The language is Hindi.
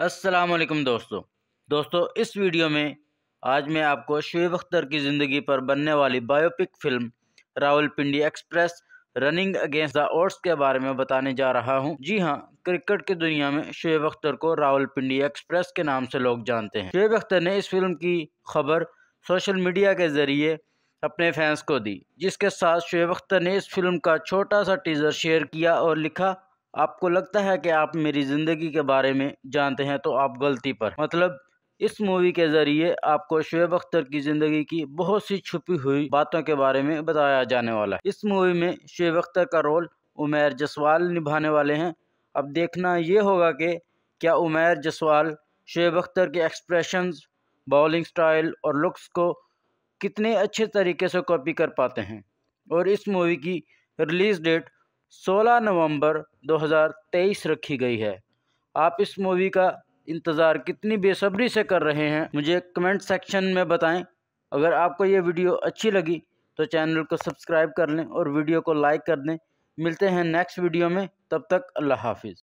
वालेकुम दोस्तों दोस्तों इस वीडियो में आज मैं आपको शुएब अख्तर की ज़िंदगी पर बनने वाली biopic film Rawalpindi express running against the odds के बारे में बताने जा रहा हूं। जी हां क्रिकेट की दुनिया में शुएब अख्तर को रावलपिंडी एक्सप्रेस के नाम से लोग जानते हैं शुएब अख्तर ने इस फिल्म की खबर सोशल मीडिया के ज़रिए अपने फैंस को दी जिसके साथ शुएब अख्तर ने इस फिल्म का छोटा सा टीज़र शेयर किया और लिखा आपको लगता है कि आप मेरी ज़िंदगी के बारे में जानते हैं तो आप गलती पर मतलब इस मूवी के ज़रिए आपको शुएब अख्तर की ज़िंदगी की बहुत सी छुपी हुई बातों के बारे में बताया जाने वाला है इस मूवी में शुएब अख्तर का रोल उमेर जसवाल निभाने वाले हैं अब देखना ये होगा कि क्या उमेर जसवाल शुएब अख्तर के एक्सप्रेशन बॉलिंग स्टाइल और लुक्स को कितने अच्छे तरीके से कॉपी कर पाते हैं और इस मूवी की रिलीज़ डेट 16 नवंबर 2023 रखी गई है आप इस मूवी का इंतज़ार कितनी बेसब्री से कर रहे हैं मुझे कमेंट सेक्शन में बताएं अगर आपको ये वीडियो अच्छी लगी तो चैनल को सब्सक्राइब कर लें और वीडियो को लाइक कर दें मिलते हैं नेक्स्ट वीडियो में तब तक अल्लाह हाफिज़